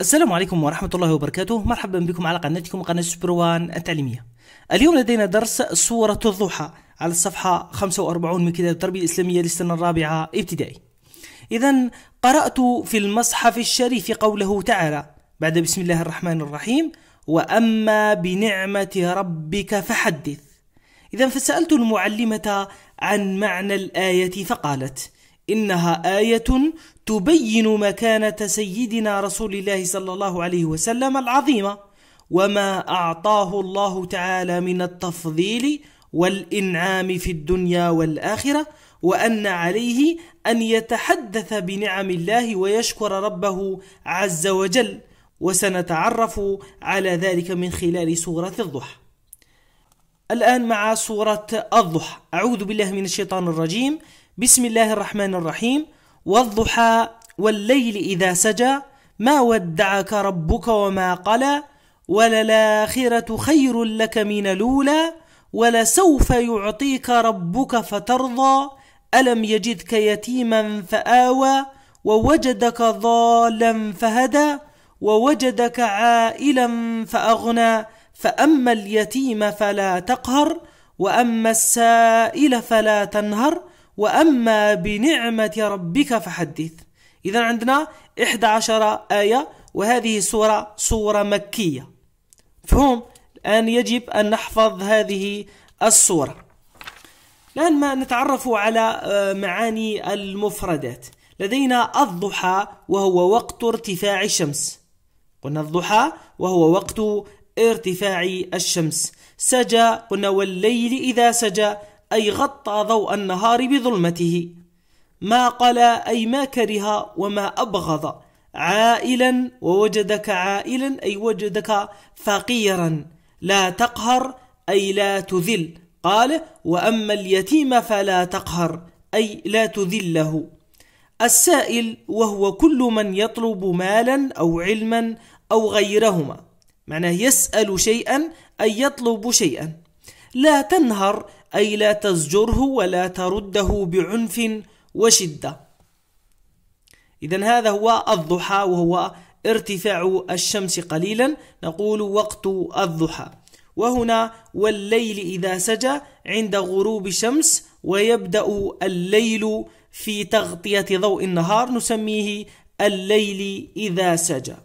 السلام عليكم ورحمة الله وبركاته مرحبا بكم على قناتكم قناة سبروان التعليمية اليوم لدينا درس سورة الضحى على الصفحة 45 من كتاب التربية الإسلامية للسنة الرابعة ابتدائي إذا قرأت في المصحف الشريف قوله تعالى بعد بسم الله الرحمن الرحيم وأما بنعمة ربك فحدث إذا فسألت المعلمة عن معنى الآية فقالت إنها آية تبين مكانة سيدنا رسول الله صلى الله عليه وسلم العظيمة وما أعطاه الله تعالى من التفضيل والإنعام في الدنيا والآخرة وأن عليه أن يتحدث بنعم الله ويشكر ربه عز وجل وسنتعرف على ذلك من خلال سورة الضحى الآن مع سورة الضحى أعوذ بالله من الشيطان الرجيم بسم الله الرحمن الرحيم والضحى والليل إذا سجى ما ودعك ربك وما قلى وللآخرة خير لك من الأولى ولسوف يعطيك ربك فترضى ألم يجدك يتيما فآوى ووجدك ضالا فهدى ووجدك عائلا فأغنى فأما اليتيم فلا تقهر وأما السائل فلا تنهر وأما بنعمة ربك فحدث إذا عندنا 11 آية وهذه سورة سورة مكية فهم الآن يجب أن نحفظ هذه السورة الآن ما نتعرف على آه، معاني المفردات لدينا الضحى وهو وقت ارتفاع الشمس قلنا الضحى وهو وقت ارتفاع الشمس سجى قلنا والليل إذا سجى أي غطى ضوء النهار بظلمته ما قلى أي ما كره وما أبغض عائلا ووجدك عائلا أي وجدك فقيرا لا تقهر أي لا تذل قال وأما اليتيم فلا تقهر أي لا تذله السائل وهو كل من يطلب مالا أو علما أو غيرهما معناه يسأل شيئا أي يطلب شيئا لا تنهر أي لا تزجره ولا ترده بعنف وشدة إذا هذا هو الضحى وهو ارتفاع الشمس قليلا نقول وقت الضحى وهنا والليل إذا سجى عند غروب الشمس ويبدأ الليل في تغطية ضوء النهار نسميه الليل إذا سجى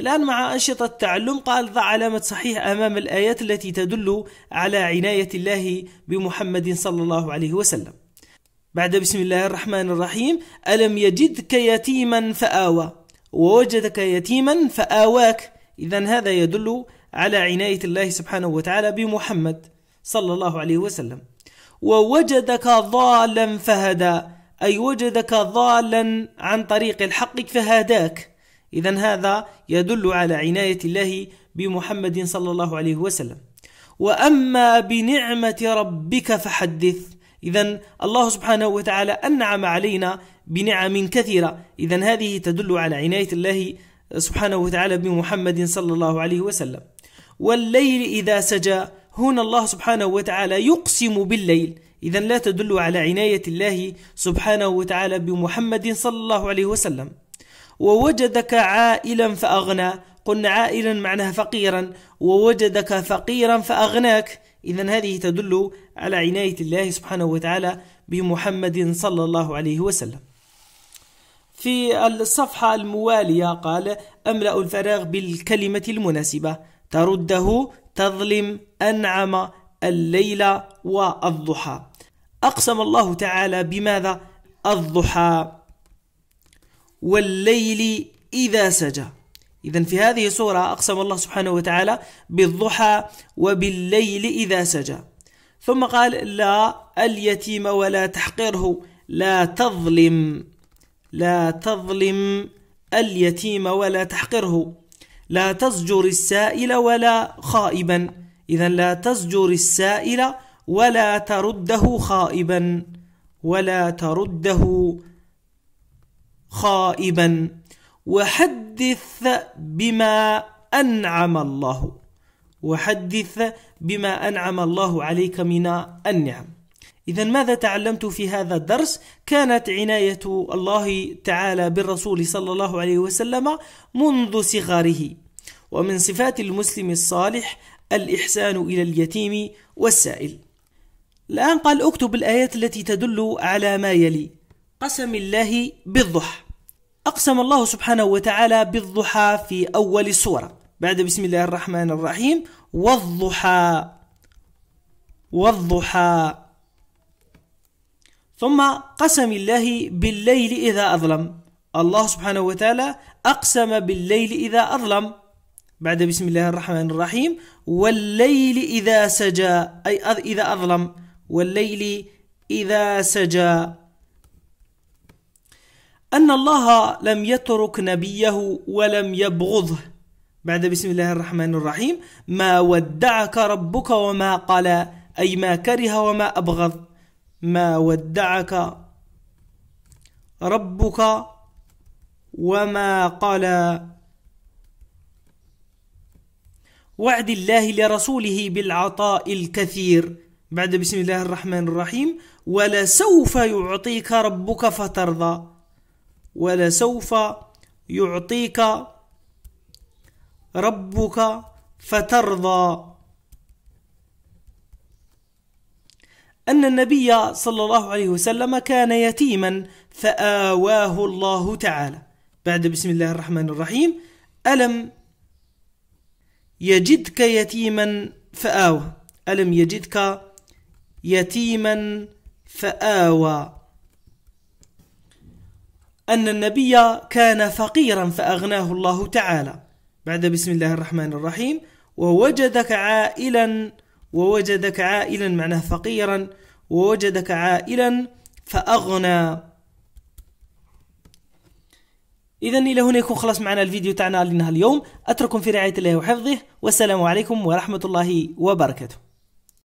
الآن مع أنشطة التعلم قال ضع علامة صحيح أمام الآيات التي تدل على عناية الله بمحمد صلى الله عليه وسلم بعد بسم الله الرحمن الرحيم ألم يجدك يتيما فآوى ووجدك يتيما فآواك إذا هذا يدل على عناية الله سبحانه وتعالى بمحمد صلى الله عليه وسلم ووجدك ضالا فهدى أي وجدك ضالا عن طريق الحق فهداك إذا هذا يدل على عناية الله بمحمد صلى الله عليه وسلم وأما بنعمة ربك فحدث إذا الله سبحانه وتعالى أنعم علينا بنعم كثيرة إذا هذه تدل على عناية الله سبحانه وتعالى بمحمد صلى الله عليه وسلم والليل إذا سجى هنا الله سبحانه وتعالى يقسم بالليل إذا لا تدل على عناية الله سبحانه وتعالى بمحمد صلى الله عليه وسلم ووجدك عائلا فأغنى قلنا عائلا معناها فقيرا ووجدك فقيرا فأغناك إذا هذه تدل على عناية الله سبحانه وتعالى بمحمد صلى الله عليه وسلم في الصفحة الموالية قال أملأ الفراغ بالكلمة المناسبة ترده تظلم أنعم الليل والضحى أقسم الله تعالى بماذا الضحى والليل إذا سجى إذا في هذه السورة أقسم الله سبحانه وتعالى بالضحى وبالليل إذا سجى ثم قال لا اليتيم ولا تحقره لا تظلم لا تظلم اليتيم ولا تحقره لا تزجر السائل ولا خائبا إذا لا تزجر السائل ولا ترده خائبا ولا ترده خائبا وحدث بما أنعم الله وحدث بما أنعم الله عليك من النعم إذا ماذا تعلمت في هذا الدرس؟ كانت عناية الله تعالى بالرسول صلى الله عليه وسلم منذ صغره ومن صفات المسلم الصالح الإحسان إلى اليتيم والسائل الآن قال اكتب الآيات التي تدل على ما يلي قسم الله بالضحى أقسم الله سبحانه وتعالى بالضحى في أول السورة بعد بسم الله الرحمن الرحيم والضحى والضحى ثم قسم الله بالليل إذا أظلم الله سبحانه وتعالى أقسم بالليل إذا أظلم بعد بسم الله الرحمن الرحيم والليل إذا سجى أي إذا أظلم والليل إذا سجى أن الله لم يترك نبيه ولم يبغضه بعد بسم الله الرحمن الرحيم ما ودعك ربك وما قلى أي ما كره وما أبغض ما ودعك ربك وما قلى وعد الله لرسوله بالعطاء الكثير بعد بسم الله الرحمن الرحيم ولسوف يعطيك ربك فترضى ولسوف يعطيك ربك فترضى أن النبي صلى الله عليه وسلم كان يتيما فآواه الله تعالى بعد بسم الله الرحمن الرحيم ألم يجدك يتيما فآوى ألم يجدك يتيما فآوى أن النبي كان فقيرا فأغناه الله تعالى بعد بسم الله الرحمن الرحيم ووجدك عائلا ووجدك عائلا معناه فقيرا ووجدك عائلا فأغنى إذا إلى هنا يكون خلاص معنا الفيديو تاعنا لنهار اليوم أترككم في رعاية الله وحفظه والسلام عليكم ورحمة الله وبركاته